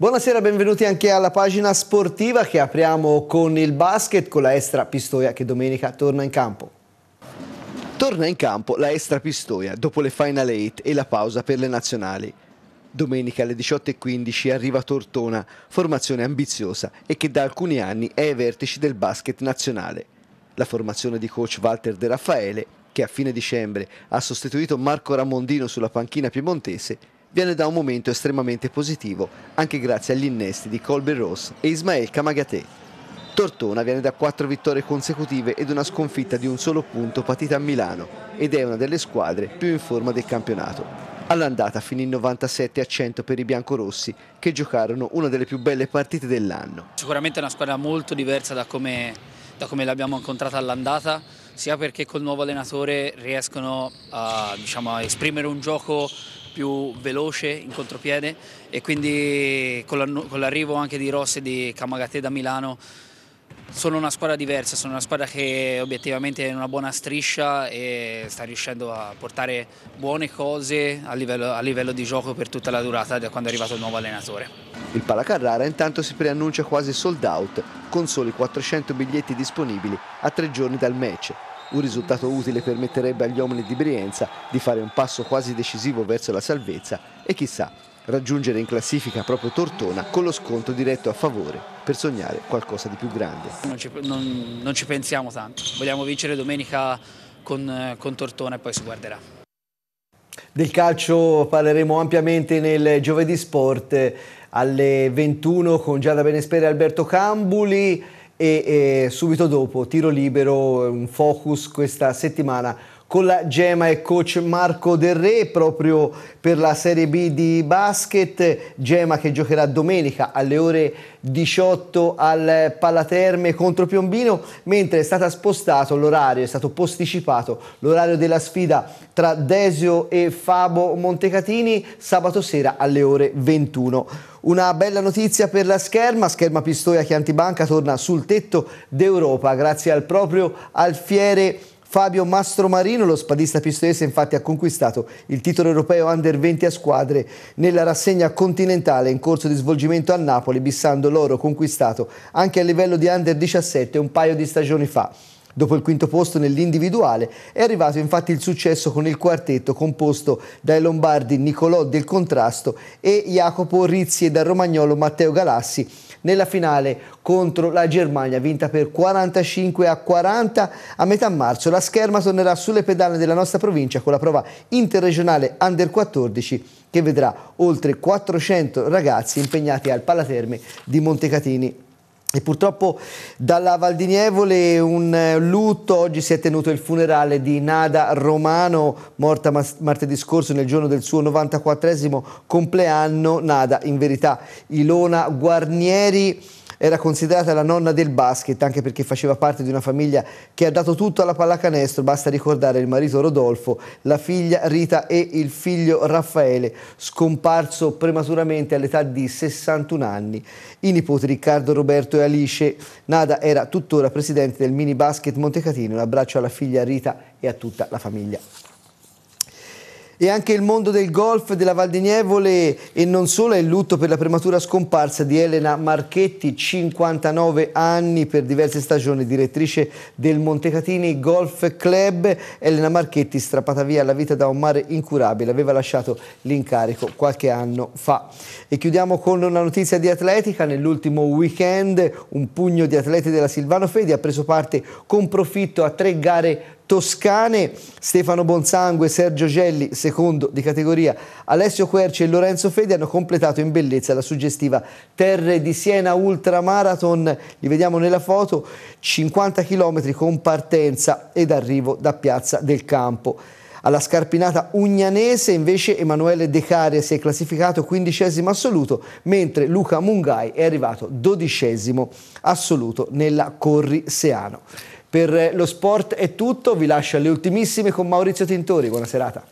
Buonasera, benvenuti anche alla pagina sportiva che apriamo con il basket, con la Estra Pistoia che domenica torna in campo. Torna in campo la Estra Pistoia dopo le Final 8 e la pausa per le nazionali. Domenica alle 18.15 arriva Tortona, formazione ambiziosa e che da alcuni anni è ai vertici del basket nazionale. La formazione di coach Walter De Raffaele, che a fine dicembre ha sostituito Marco Ramondino sulla panchina piemontese, viene da un momento estremamente positivo, anche grazie agli innesti di Colby Ross e Ismael Kamagaté. Tortona viene da quattro vittorie consecutive ed una sconfitta di un solo punto patita a Milano ed è una delle squadre più in forma del campionato. All'andata finì 97 a 100 per i biancorossi che giocarono una delle più belle partite dell'anno. Sicuramente è una squadra molto diversa da come, come l'abbiamo incontrata all'andata, sia perché col nuovo allenatore riescono a, diciamo, a esprimere un gioco più veloce in contropiede e quindi con l'arrivo anche di Rossi e di Camagate da Milano sono una squadra diversa, sono una squadra che obiettivamente è in una buona striscia e sta riuscendo a portare buone cose a livello, a livello di gioco per tutta la durata da quando è arrivato il nuovo allenatore. Il Palacarrara intanto si preannuncia quasi sold out, con soli 400 biglietti disponibili a tre giorni dal match un risultato utile permetterebbe agli uomini di Brienza di fare un passo quasi decisivo verso la salvezza e chissà raggiungere in classifica proprio Tortona con lo sconto diretto a favore per sognare qualcosa di più grande. Non ci, non, non ci pensiamo tanto, vogliamo vincere domenica con, con Tortona e poi si guarderà. Del calcio parleremo ampiamente nel giovedì sport alle 21 con Giada Benesperi e Alberto Cambuli e, e subito dopo tiro libero, un focus questa settimana con la Gema e coach Marco Del Re proprio per la Serie B di basket. Gema che giocherà domenica alle ore 18 al Palaterme contro Piombino, mentre è stato spostato l'orario, è stato posticipato l'orario della sfida tra Desio e Fabo Montecatini sabato sera alle ore 21. Una bella notizia per la scherma, scherma Pistoia che antibanca torna sul tetto d'Europa grazie al proprio alfiere Fabio Mastromarino, lo spadista pistoiese, infatti ha conquistato il titolo europeo under 20 a squadre nella rassegna continentale in corso di svolgimento a Napoli, bissando l'oro conquistato anche a livello di under 17 un paio di stagioni fa. Dopo il quinto posto nell'individuale è arrivato infatti il successo con il quartetto composto dai lombardi Nicolò del Contrasto e Jacopo Rizzi e dal romagnolo Matteo Galassi nella finale contro la Germania, vinta per 45 a 40 a metà marzo. La scherma tornerà sulle pedane della nostra provincia con la prova interregionale Under 14 che vedrà oltre 400 ragazzi impegnati al Palaterme di Montecatini. E purtroppo dalla Valdinievole un eh, lutto, oggi si è tenuto il funerale di Nada Romano, morta martedì scorso nel giorno del suo 94 compleanno. Nada, in verità, Ilona Guarnieri era considerata la nonna del basket, anche perché faceva parte di una famiglia che ha dato tutto alla pallacanestro, basta ricordare il marito Rodolfo, la figlia Rita e il figlio Raffaele, scomparso prematuramente all'età di 61 anni. I nipoti Riccardo, Roberto e Alice. Nada era tuttora presidente del mini basket Montecatino. Un abbraccio alla figlia Rita e a tutta la famiglia. E anche il mondo del golf della Val di Nievole e non solo è il lutto per la prematura scomparsa di Elena Marchetti, 59 anni per diverse stagioni, direttrice del Montecatini Golf Club. Elena Marchetti strappata via alla vita da un mare incurabile, aveva lasciato l'incarico qualche anno fa. E chiudiamo con una notizia di atletica, nell'ultimo weekend un pugno di atleti della Silvano Fedi ha preso parte con profitto a tre gare toscane Stefano Bonsangue, Sergio Gelli, secondo di categoria, Alessio Querci e Lorenzo Fedi hanno completato in bellezza la suggestiva Terre di Siena Ultra Marathon, li vediamo nella foto, 50 km con partenza ed arrivo da Piazza del Campo. Alla scarpinata ugnanese invece Emanuele De Caria si è classificato quindicesimo assoluto, mentre Luca Mungai è arrivato dodicesimo assoluto nella Corri Seano. Per eh, lo sport è tutto, vi lascio alle ultimissime con Maurizio Tintori, buona serata.